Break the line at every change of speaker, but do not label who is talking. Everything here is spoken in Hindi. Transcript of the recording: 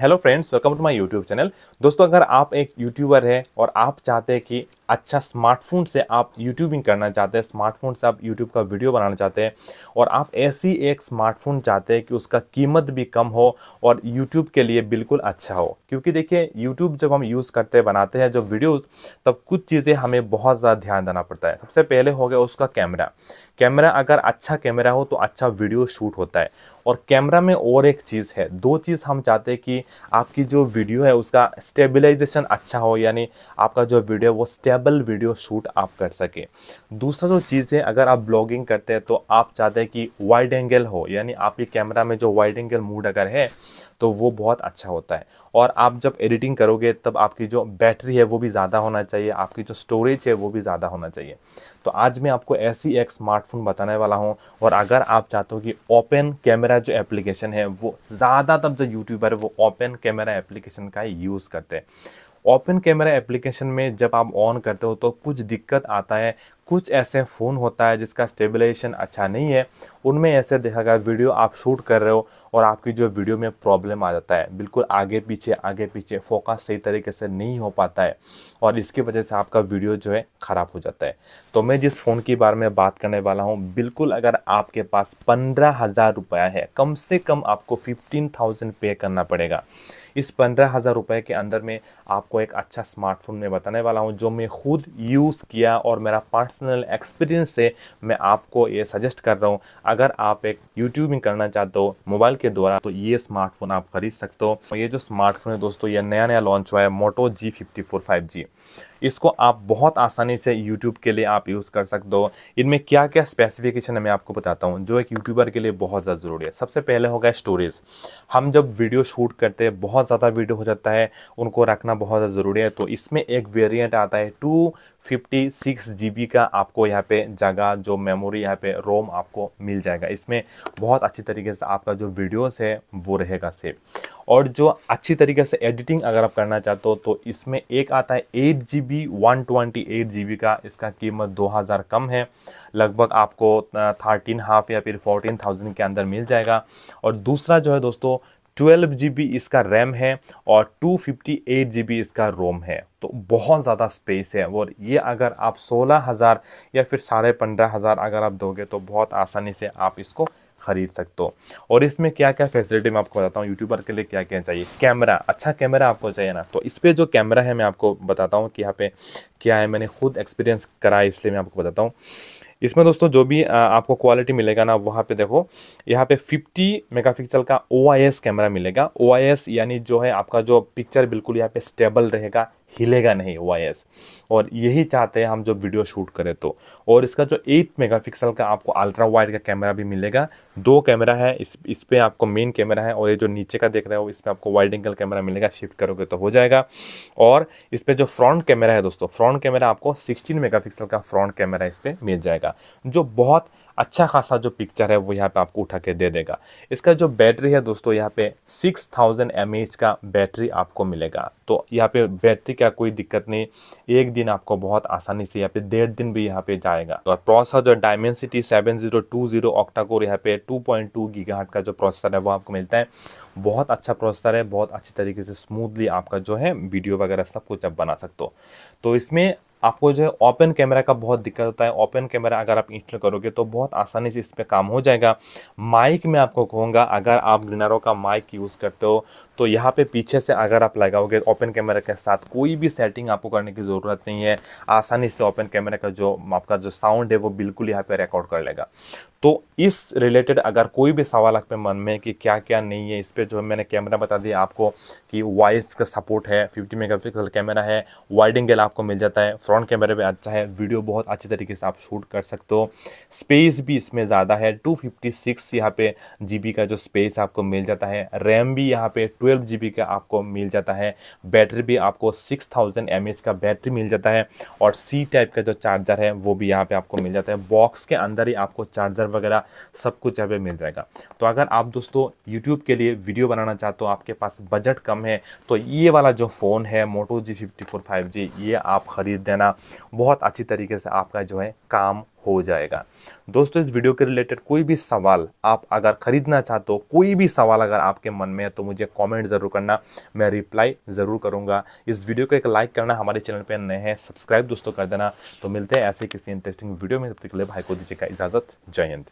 hello friends welcome to my YouTube channel दोस्तों अगर आप एक यूट्यूबर है और आप चाहते हैं कि अच्छा स्मार्टफोन से आप यूट्यूबिंग करना चाहते हैं स्मार्टफोन से आप यूट्यूब का वीडियो बनाना चाहते हैं और आप ऐसी एक स्मार्टफोन चाहते हैं कि उसका कीमत भी कम हो और यूट्यूब के लिए बिल्कुल अच्छा हो क्योंकि देखिए यूट्यूब जब हम यूज़ करते बनाते हैं जब वीडियोज़ तब कुछ चीज़ें हमें बहुत ज़्यादा ध्यान देना पड़ता है सबसे पहले हो गया उसका कैमरा कैमरा अगर अच्छा कैमरा हो तो अच्छा वीडियो शूट होता है और कैमरा में और एक चीज़ है दो चीज़ हम चाहते हैं कि आपकी जो वीडियो है उसका स्टेबलाइजेशन अच्छा हो यानी आपका जो वीडियो वो स्टेबल मेमोरेबल वीडियो शूट आप कर सकें दूसरा जो चीज़ है अगर आप ब्लॉगिंग करते हैं तो आप चाहते हैं कि वाइड एंगल हो यानी आपके कैमरा में जो वाइड एंगल मूड अगर है तो वो बहुत अच्छा होता है और आप जब एडिटिंग करोगे तब आपकी जो बैटरी है वो भी ज़्यादा होना चाहिए आपकी जो स्टोरेज है वो भी ज़्यादा होना चाहिए तो आज मैं आपको ऐसी एक स्मार्टफोन बताने वाला हूँ और अगर आप चाहते हो कि ओपन कैमरा जो एप्लीकेशन है वो ज़्यादातर जो यूट्यूबर है वो ओपन कैमरा एप्लीकेशन का यूज़ करते हैं ओपन कैमरा एप्लीकेशन में जब आप ऑन करते हो तो कुछ दिक्कत आता है कुछ ऐसे फ़ोन होता है जिसका स्टेबलाइजेशन अच्छा नहीं है उनमें ऐसे देखा गया वीडियो आप शूट कर रहे हो और आपकी जो वीडियो में प्रॉब्लम आ जाता है बिल्कुल आगे पीछे आगे पीछे फोकस सही तरीके से नहीं हो पाता है और इसकी वजह से आपका वीडियो जो है ख़राब हो जाता है तो मैं जिस फ़ोन के बारे में बात करने वाला हूँ बिल्कुल अगर आपके पास पंद्रह हज़ार रुपया है कम से कम आपको फिफ्टीन थाउजेंड पे करना पड़ेगा इस पंद्रह हज़ार रुपये के अंदर में आपको एक अच्छा स्मार्टफोन में बताने वाला हूँ जो मैं खुद यूज़ किया और मेरा पर्सनल एक्सपीरियंस से मैं आपको ये सजेस्ट कर रहा हूँ अगर आप एक यूट्यूबिंग करना चाहते हो मोबाइल के द्वारा तो ये स्मार्टफोन आप खरीद सकते हो ये जो स्मार्टफोन है दोस्तों ये नया नया लॉन्च हुआ है Moto G fifty four five G इसको आप बहुत आसानी से यूट्यूब के लिए आप यूज़ कर सकते हो इनमें क्या क्या स्पेसिफिकेशन है मैं आपको बताता हूँ जो एक यूट्यूबर के लिए बहुत ज़्यादा ज़रूरी है सबसे पहले होगा स्टोरेज हम जब वीडियो शूट करते हैं बहुत ज़्यादा वीडियो हो जाता है उनको रखना बहुत ज़्यादा ज़रूरी है तो इसमें एक वेरियंट आता है two fifty six GB B का आपको यहाँ पे जगह जो मेमोरी यहाँ पे रोम आपको मिल जाएगा इसमें बहुत अच्छी तरीके से आपका जो वीडियोस है वो रहेगा सेव और जो अच्छी तरीके से एडिटिंग अगर आप करना चाहते हो तो इसमें एक आता है एट जी B one twenty eight G B का इसका कीमत दो हज़ार कम है लगभग आपको थर्टीन हाफ या फिर फोर्टीन थाउजेंड के अंदर मिल जाएगा और दूसरा जो है दोस्तों ट्वेल्व जी बी इसका रैम है और टू फिफ्टी एट जी बी इसका रोम है तो बहुत ज़्यादा स्पेस है और ये अगर आप सोलह हज़ार या फिर साढ़े पंद्रह हज़ार अगर आप दोगे तो बहुत आसानी से आप इसको खरीद सकते हो और इसमें क्या क्या फैसिलिटी मैं आपको बताता हूँ यूट्यूबर के लिए क्या क्या चाहिए कैमरा अच्छा कैमरा आपको चाहिए ना तो इस पर जो कैमरा है मैं आपको बताता हूँ कि यहाँ पे क्या है मैंने खुद एक्सपीरियंस करा है इसलिए मैं आपको बताता हूँ इसमें दोस्तों जो भी आपको क्वालिटी मिलेगा ना वहाँ पे देखो यहाँ पे 50 मेगापिक्सल का ओ कैमरा मिलेगा ओ यानी जो है आपका जो पिक्चर बिल्कुल यहाँ पे स्टेबल रहेगा हिलेगा नहीं वायस और यही चाहते हैं हम जो वीडियो शूट करें तो और इसका जो 8 मेगापिक्सल का आपको अल्ट्रा वाइड का कैमरा भी मिलेगा दो कैमरा है इस इस पर आपको मेन कैमरा है और ये जो नीचे का देख रहे हो इसमें आपको वाइड एंगल कैमरा मिलेगा शिफ्ट करोगे तो हो जाएगा और इस पर जो फ्रंट कैमरा है दोस्तों फ्रंट कैमरा आपको सिक्सटीन मेगा का फ्रंट कैमरा इस पर मिल जाएगा जो बहुत अच्छा खासा जो पिक्चर है वो यहाँ पे आपको उठा के दे देगा इसका जो बैटरी है दोस्तों यहाँ पे 6000 थाउजेंड का बैटरी आपको मिलेगा तो यहाँ पे बैटरी का जाएगा कोई दिक्कत नहीं एक दिन आपको बहुत आसानी से यहाँ पे डेढ़ दिन भी यहाँ पे जाएगा और तो प्रोसेसर जो Dimensity seven zero two zero octa core यहाँ पे टू पॉइंट टू का जो प्रोसेसर है वो आपको मिलता है बहुत अच्छा प्रोसेसर है बहुत अच्छी तरीके से स्मूथली आपका जो है वीडियो वगैरह सब कुछ आप बना सकते हो तो इसमें आपको जो है ओपन कैमरा का बहुत दिक्कत होता है ओपन कैमरा अगर आप इंस्टॉल करोगे तो बहुत आसानी से इस पर काम हो जाएगा माइक में आपको कहूँगा अगर आप ग्रिनारो का माइक यूज़ करते हो तो यहाँ पे पीछे से अगर आप लगाओगे ओपन कैमरा के साथ कोई भी सेटिंग आपको करने की ज़रूरत नहीं है आसानी से ओपन कैमरा का जो आपका जो साउंड है वो बिल्कुल यहाँ पे रिकॉर्ड कर लेगा तो इस रिलेटेड अगर कोई भी सवाल आपके मन में कि क्या क्या नहीं है इस पर जो मैंने कैमरा बता दिया आपको कि वॉइस का सपोर्ट है 50 मेगापिक्सल कैमरा है वाइड एंगल आपको मिल जाता है फ्रंट कैमरे भी अच्छा है वीडियो बहुत अच्छी तरीके से आप शूट कर सकते हो स्पेस भी इसमें ज़्यादा है 256 फिफ्टी यहाँ पे जी का जो स्पेस आपको मिल जाता है रैम भी यहाँ पे 12 ट्वेल्व जी का आपको मिल जाता है बैटरी भी आपको सिक्स थाउजेंड एम एच का बैटरी मिल जाता है और सी टाइप का जो चार्जर है वो भी यहाँ पर आपको मिल जाता है बॉक्स के अंदर ही आपको चार्जर वगैरह सब कुछ यहाँ मिल जाएगा तो अगर आप दोस्तों यूट्यूब के लिए वीडियो बनाना चाहते हो आपके पास बजट कम है तो ये वाला जो फ़ोन है Moto G fifty four five G ये आप ख़रीद देना बहुत अच्छी तरीके से आपका जो है काम हो जाएगा दोस्तों इस वीडियो के रिलेटेड कोई भी सवाल आप अगर ख़रीदना चाहते हो कोई भी सवाल अगर आपके मन में है तो मुझे कमेंट ज़रूर करना मैं रिप्लाई ज़रूर करूंगा इस वीडियो को एक लाइक करना हमारे चैनल पर नए हैं सब्सक्राइब दोस्तों कर देना तो मिलते हैं ऐसे किसी इंटरेस्टिंग वीडियो में तब तक के लिए भाई को दीजिएगा इजाज़त जय हिंद